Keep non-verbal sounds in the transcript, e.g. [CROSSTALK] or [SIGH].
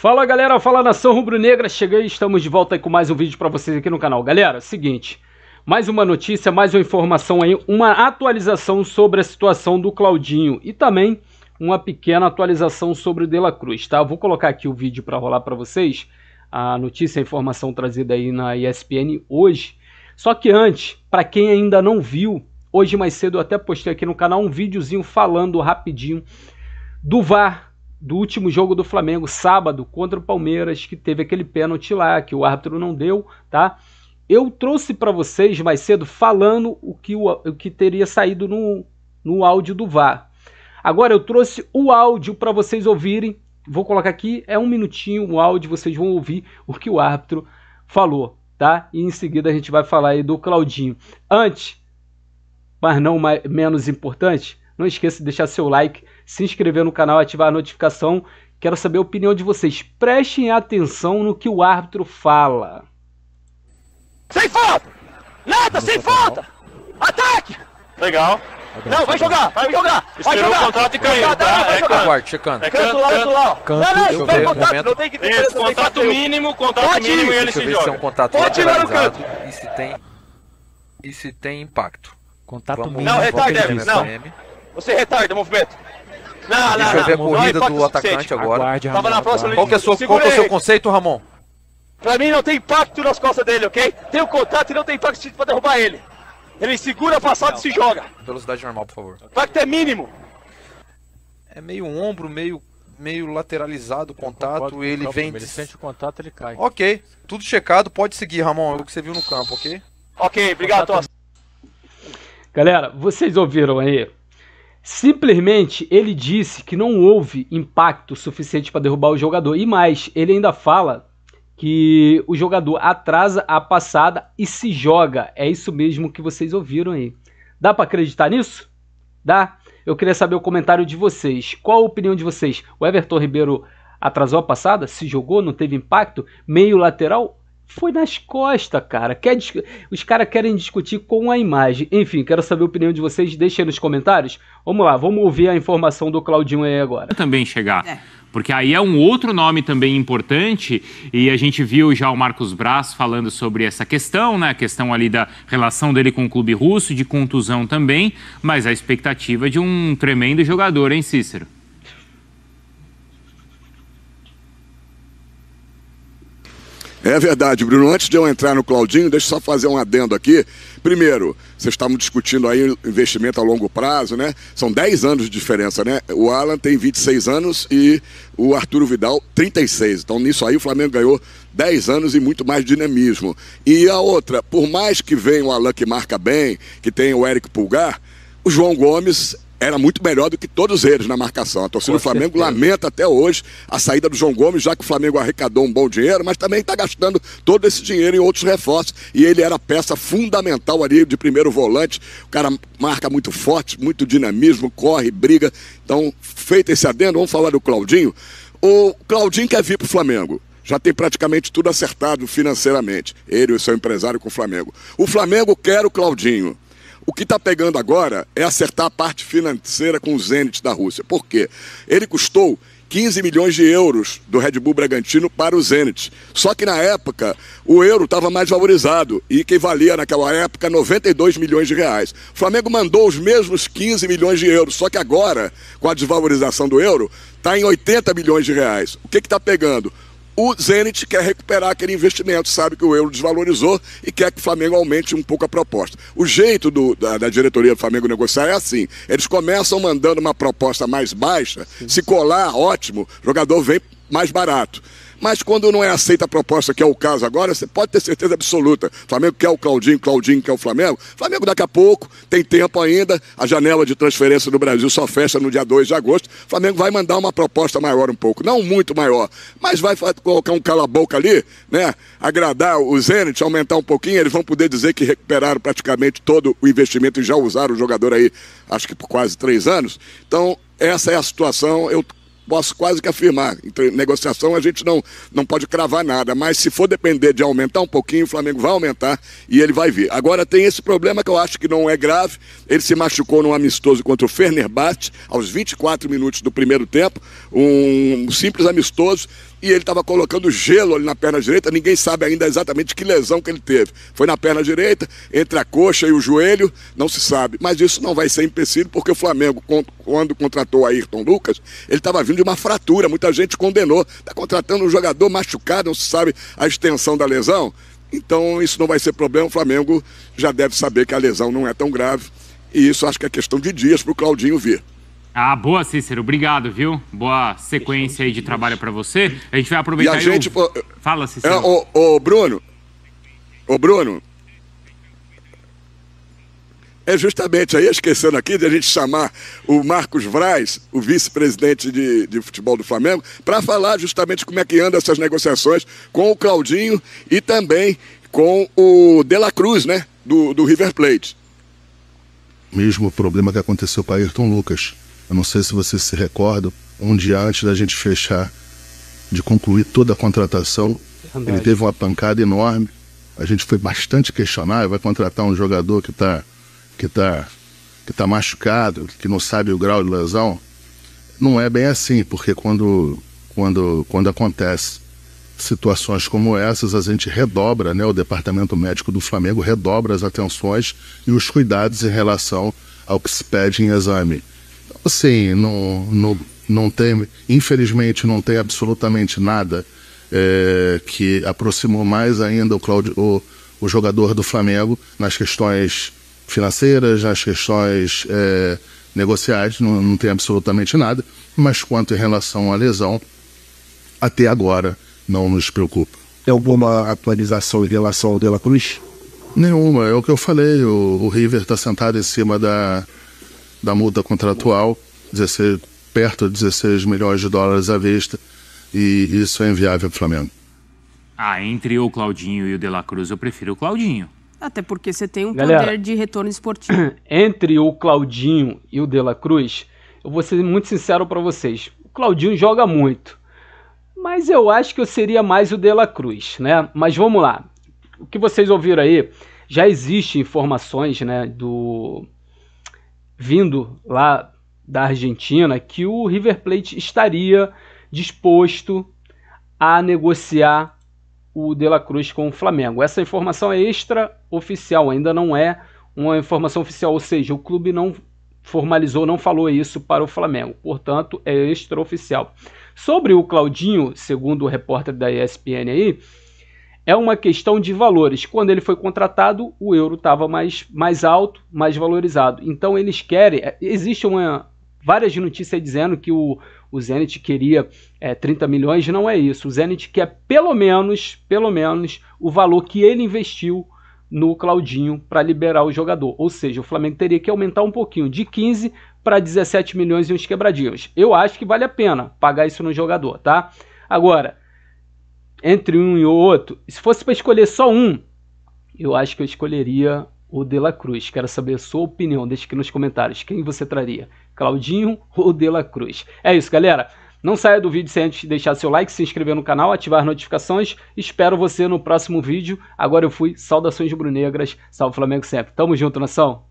Fala galera, fala nação rubro-negra, cheguei estamos de volta com mais um vídeo para vocês aqui no canal. Galera, é seguinte, mais uma notícia, mais uma informação aí, uma atualização sobre a situação do Claudinho e também uma pequena atualização sobre o De La Cruz, tá? vou colocar aqui o vídeo para rolar para vocês, a notícia, a informação trazida aí na ESPN hoje. Só que antes, para quem ainda não viu, hoje mais cedo eu até postei aqui no canal um videozinho falando rapidinho do VAR, do último jogo do Flamengo, sábado, contra o Palmeiras, que teve aquele pênalti lá que o árbitro não deu, tá? Eu trouxe para vocês mais cedo falando o que, o, o que teria saído no, no áudio do VAR. Agora eu trouxe o áudio para vocês ouvirem. Vou colocar aqui, é um minutinho o áudio, vocês vão ouvir o que o árbitro falou, tá? E em seguida a gente vai falar aí do Claudinho. Antes, mas não mais, menos importante, não esqueça de deixar seu like se inscrever no canal, ativar a notificação. Quero saber a opinião de vocês. Prestem atenção no que o árbitro fala. Sem falta! Nada, sem falta! Ataque! Legal. Não, vai jogar, vai jogar! Vai jogar! o contrato e caiu, tá? É quarto, checando. É canto lá, é canto é lá. Canto, não, não, vai contrato, não tem que ter. contato contrato mínimo, contato Pode mínimo e ele se joga. Se é um contato Pode tirar no canto. E se tem... E se tem impacto. Contato Vamos, mínimo. Não, retarda, Não. Você retarda o movimento. Não, Deixa não, eu ver não, a corrida do atacante agora. Aguarde, Ramon, na próxima qual, que é, sua, qual o seu conceito, Ramon? Pra mim não tem impacto nas costas dele, ok? Tem o um contato e não tem impacto pra derrubar ele. Ele segura a passada não, e se joga. Velocidade normal, por favor. Impacto é mínimo. É meio ombro, meio meio lateralizado o contato, concordo, ele vem... Ele sente o contato, ele cai. Ok, tudo checado, pode seguir, Ramon, é o que você viu no campo, ok? Ok, obrigado, Galera, vocês ouviram aí Simplesmente ele disse que não houve impacto suficiente para derrubar o jogador. E mais, ele ainda fala que o jogador atrasa a passada e se joga. É isso mesmo que vocês ouviram aí. Dá para acreditar nisso? Dá? Eu queria saber o comentário de vocês. Qual a opinião de vocês? O Everton Ribeiro atrasou a passada? Se jogou? Não teve impacto? Meio lateral foi nas costas, cara. Quer dis... Os caras querem discutir com a imagem. Enfim, quero saber a opinião de vocês. Deixem nos comentários. Vamos lá, vamos ouvir a informação do Claudinho aí agora. também chegar. É. Porque aí é um outro nome também importante, e a gente viu já o Marcos Braz falando sobre essa questão, né? A questão ali da relação dele com o clube russo, de contusão também, mas a expectativa de um tremendo jogador, hein, Cícero? É verdade, Bruno. Antes de eu entrar no Claudinho, deixa eu só fazer um adendo aqui. Primeiro, vocês estavam discutindo aí investimento a longo prazo, né? São 10 anos de diferença, né? O Alan tem 26 anos e o Arturo Vidal 36. Então, nisso aí, o Flamengo ganhou 10 anos e muito mais dinamismo. E a outra, por mais que venha o Alan que marca bem, que tem o Eric Pulgar, o João Gomes era muito melhor do que todos eles na marcação. A torcida Com do Flamengo certeza. lamenta até hoje a saída do João Gomes, já que o Flamengo arrecadou um bom dinheiro, mas também está gastando todo esse dinheiro em outros reforços. E ele era peça fundamental ali de primeiro volante. O cara marca muito forte, muito dinamismo, corre, briga. Então, feito esse adendo, vamos falar do Claudinho. O Claudinho quer vir para o Flamengo já tem praticamente tudo acertado financeiramente. Ele e o seu empresário com o Flamengo. O Flamengo quer o Claudinho. O que está pegando agora é acertar a parte financeira com o Zenit da Rússia. Por quê? Ele custou 15 milhões de euros do Red Bull Bragantino para o Zenit. Só que na época o euro estava mais valorizado e que valia naquela época 92 milhões de reais. O Flamengo mandou os mesmos 15 milhões de euros, só que agora, com a desvalorização do euro, está em 80 milhões de reais. O que está pegando? o Zenit quer recuperar aquele investimento, sabe que o euro desvalorizou e quer que o Flamengo aumente um pouco a proposta. O jeito do, da, da, diretoria do Flamengo negociar é assim: eles começam mandando uma proposta mais baixa, se colar, ótimo, jogador vem mais barato. Mas quando não é aceita a proposta, que é o caso agora, você pode ter certeza absoluta. Flamengo quer o Claudinho, Claudinho quer o Flamengo. Flamengo daqui a pouco, tem tempo ainda, a janela de transferência do Brasil só fecha no dia 2 de agosto. Flamengo vai mandar uma proposta maior um pouco, não muito maior, mas vai colocar um cala-boca ali, né? Agradar o Zenit, aumentar um pouquinho, eles vão poder dizer que recuperaram praticamente todo o investimento e já usaram o jogador aí, acho que por quase três anos. Então, essa é a situação. Eu posso quase que afirmar. Em então, negociação a gente não, não pode cravar nada, mas se for depender de aumentar um pouquinho, o Flamengo vai aumentar e ele vai vir. Agora tem esse problema que eu acho que não é grave. Ele se machucou num amistoso contra o Fenerbahçe aos 24 minutos do primeiro tempo, um simples amistoso e ele estava colocando gelo ali na perna direita, ninguém sabe ainda exatamente que lesão que ele teve. Foi na perna direita, entre a coxa e o joelho, não se sabe. Mas isso não vai ser empecilho, porque o Flamengo, quando contratou Ayrton Lucas, ele estava vindo de uma fratura, muita gente condenou. Está contratando um jogador machucado, não se sabe a extensão da lesão. Então isso não vai ser problema, o Flamengo já deve saber que a lesão não é tão grave. E isso acho que é questão de dias para o Claudinho vir. Ah, boa, Cícero. Obrigado, viu? Boa sequência aí de trabalho para você. A gente vai aproveitar e a gente... Fala, é, Cícero. ô, Bruno. Ô, Bruno. É justamente aí, esquecendo aqui de a gente chamar o Marcos Vraz, o vice-presidente de, de futebol do Flamengo, para falar justamente como é que andam essas negociações com o Claudinho e também com o De La Cruz, né? Do, do River Plate. Mesmo problema que aconteceu para Ayrton Lucas eu não sei se vocês se recordam, um dia antes da gente fechar, de concluir toda a contratação, Verdade. ele teve uma pancada enorme. A gente foi bastante questionar, vai contratar um jogador que está que tá, que tá machucado, que não sabe o grau de lesão. Não é bem assim, porque quando, quando, quando acontece situações como essas, a gente redobra, né, o departamento médico do Flamengo redobra as atenções e os cuidados em relação ao que se pede em exame assim, não, não, não tem, infelizmente, não tem absolutamente nada é, que aproximou mais ainda o, Claudio, o, o, jogador do Flamengo nas questões financeiras, nas questões é, negociais, não, não tem absolutamente nada, mas quanto em relação à lesão, até agora não nos preocupa. Tem alguma atualização em relação ao De La Cruz? Nenhuma, é o que eu falei. O, o River está sentado em cima da, da multa contratual, 16, perto de 16 milhões de dólares à vista, e isso é inviável para o Flamengo. Ah, entre o Claudinho e o De La Cruz, eu prefiro o Claudinho. Até porque você tem um Galera, poder de retorno esportivo. [CLEARS THROAT] Entre o Claudinho e o De La Cruz, eu vou ser muito sincero para vocês. O Claudinho joga muito. Mas eu acho que eu seria mais o De La Cruz, né? Mas vamos lá. O que vocês ouviram aí, já existem informações, né, do vindo lá da Argentina que o River Plate estaria disposto a negociar o De La Cruz com o Flamengo. Essa informação é extra oficial, ainda não é uma informação oficial, ou seja, o clube não formalizou, não falou isso para o Flamengo. Portanto, é extraoficial. Sobre o Claudinho, segundo o repórter da ESPN aí, é uma questão de valores. Quando ele foi contratado, o euro estava mais, mais alto, mais valorizado. Então eles querem. É, existe uma, várias notícias dizendo que o, o Zenit queria é, 30 milhões, não é isso. O Zenit quer pelo menos, pelo menos, o valor que ele investiu no Claudinho para liberar o jogador. Ou seja, o Flamengo teria que aumentar um pouquinho, de 15 para 17 milhões e uns quebradinhos. Eu acho que vale a pena pagar isso no jogador, tá? Agora, entre um e o outro, se fosse para escolher só um, eu acho que eu escolheria o De La Cruz. Quero saber a sua opinião. Deixe aqui nos comentários quem você traria, Claudinho ou De La Cruz. É isso, galera. Não saia do vídeo sem antes deixar seu like, se inscrever no canal, ativar notificações. Espero você no próximo vídeo. Agora eu fui. Saudações brunegras. Salve Flamengo sempre. Tamo junto, nação.